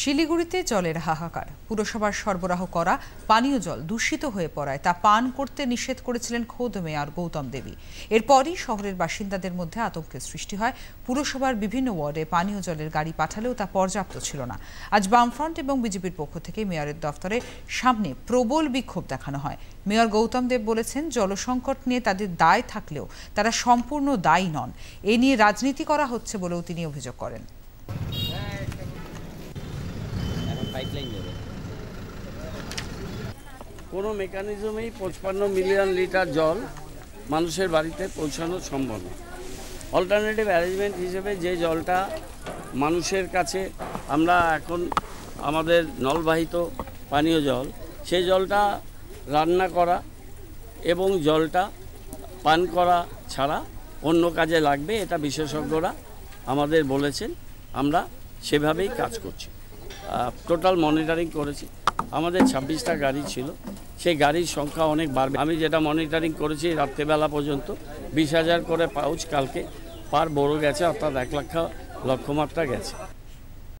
শিলিগুড়িতে জলের হাহাকার পুরসভার সরবরাহ করা পানীয় জল দূষিত হয়ে পড়ায় তা পান করতে নিষেধ করেছিলেন খোদ মেয়র গৌতম দেবী এরপরই শহরের বাসিন্দাদের মধ্যে আতঙ্কের সৃষ্টি হয় পুরসভার বিভিন্ন ওয়ার্ডে পানীয় জলের গাড়ি পাঠালেও তা পর্যাপ্ত ছিল না আজ বামফ্রন্ট এবং বিজেপির পক্ষ থেকে মেয়রের দফতরের সামনে প্রবল বিক্ষোভ দেখানো হয় মেয়র গৌতম দেব বলেছেন জলসংকট নিয়ে তাদের দায় থাকলেও তারা সম্পূর্ণ দায়ী নন এ নিয়ে রাজনীতি করা হচ্ছে বলেও তিনি অভিযোগ করেন লাইফ যাবে কোনো মেকানিজমেই পঁচপান্ন মিলিয়ন লিটার জল মানুষের বাড়িতে পৌঁছানো সম্ভব না অল্টারনেটিভ অ্যারেঞ্জমেন্ট হিসেবে যে জলটা মানুষের কাছে আমরা এখন আমাদের নলবাহিত পানীয় জল সেই জলটা রান্না করা এবং জলটা পান করা ছাড়া অন্য কাজে লাগবে এটা বিশেষজ্ঞরা আমাদের বলেছেন আমরা সেভাবেই কাজ করছি টোটাল মনিটরিং করেছি আমাদের ছাব্বিশটা গাড়ি ছিল সেই গাড়ির সংখ্যা অনেক বাড়বে আমি যেটা মনিটরিং করেছি রাত্রেবেলা পর্যন্ত বিশ হাজার করে পাউচ কালকে পার বড় গেছে অর্থাৎ এক লক্ষ লক্ষ্যমাত্রা গেছে